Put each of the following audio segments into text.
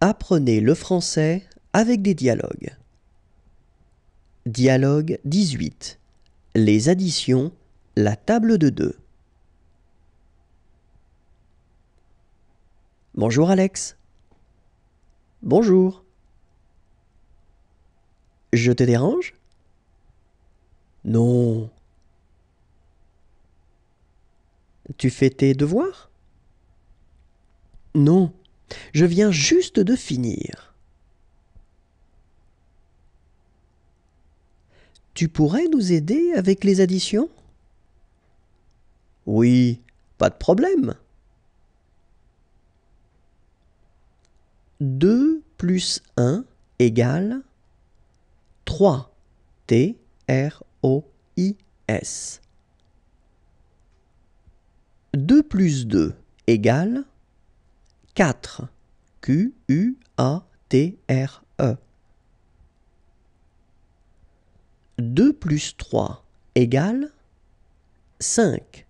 Apprenez le français avec des dialogues. Dialogue 18. Les additions, la table de deux Bonjour Alex. Bonjour. Je te dérange Non. Tu fais tes devoirs Non. Je viens juste de finir. Tu pourrais nous aider avec les additions Oui, pas de problème. 2 plus 1 égale 3. T-R-O-I-S. 2 plus 2 égale 4 Q-U-A-T-R-E. 2 e. plus 3 égale 5.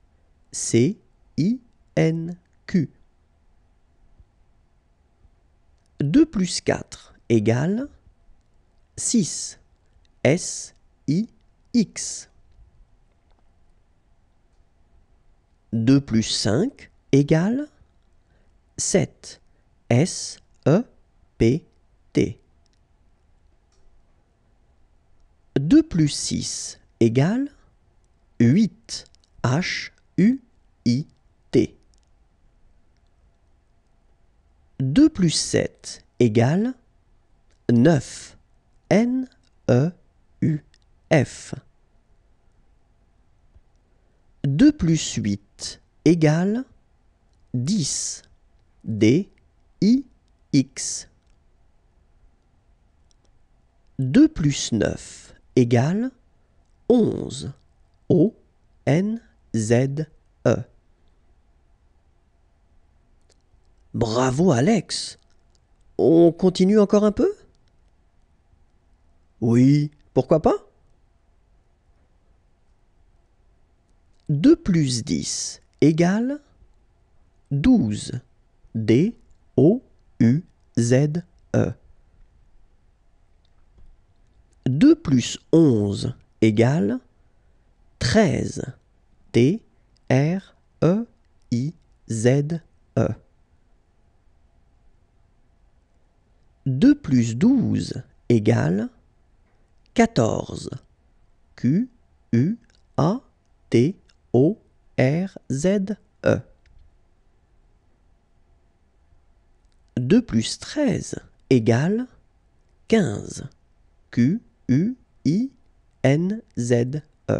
C-I-N-Q. 2 plus 4 égale 6. S-I-X. 2 plus 5 égale 7. S-E-P-T. 2 e plus 6 égale 8. H-U-I-T. 2 plus 7 égale 9. N-E-U-F. 2 e plus 8 égale 10. D, I, X. 2 plus 9 égale 11. O, N, Z, E. Bravo Alex. On continue encore un peu Oui, pourquoi pas 2 plus 10 égale 12. D-O-U-Z-E. 2 plus 11 égale 13. T-R-E-I-Z-E. 2 plus 12 égale 14. Q-U-A-T-O-R-Z-E. E. 2 plus 13 égale 15. Q, U, I, N, Z, E.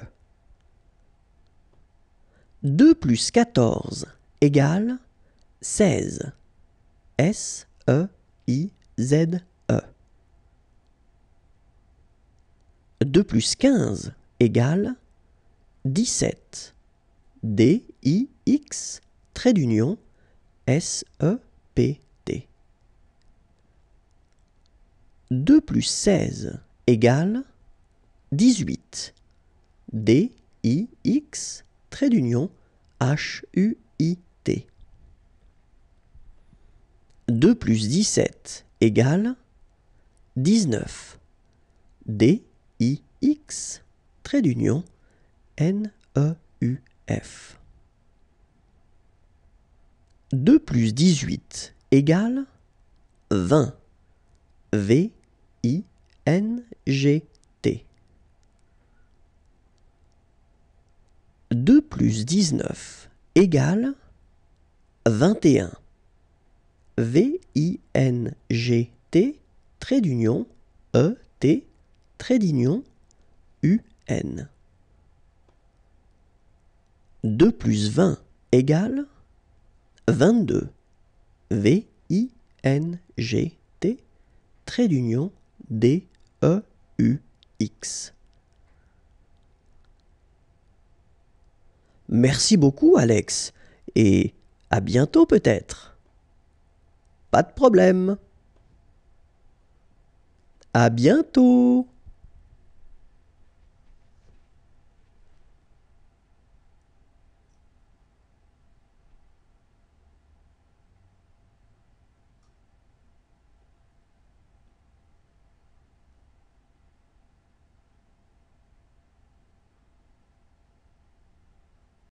2 plus 14 égale 16. S, E, I, Z, E. 2 plus 15 égale 17. D, I, X, trait d'union, S, E, P, 2 plus 16 égale 18. D, I, X, trait d'union, H, U, I, T. 2 plus 17 égale 19. D, I, X, trait d'union, N, E, U, F. 2 plus 18 égale 20. V, I-N-G-T. 2 plus 19 égale 21. V-I-N-G-T, trait d'union, E-T, trait d'union, U-N. 2 plus 20 égale 22. V-I-N-G-T, trait d'union, D-E-U-X. Merci beaucoup, Alex, et à bientôt peut-être. Pas de problème. À bientôt.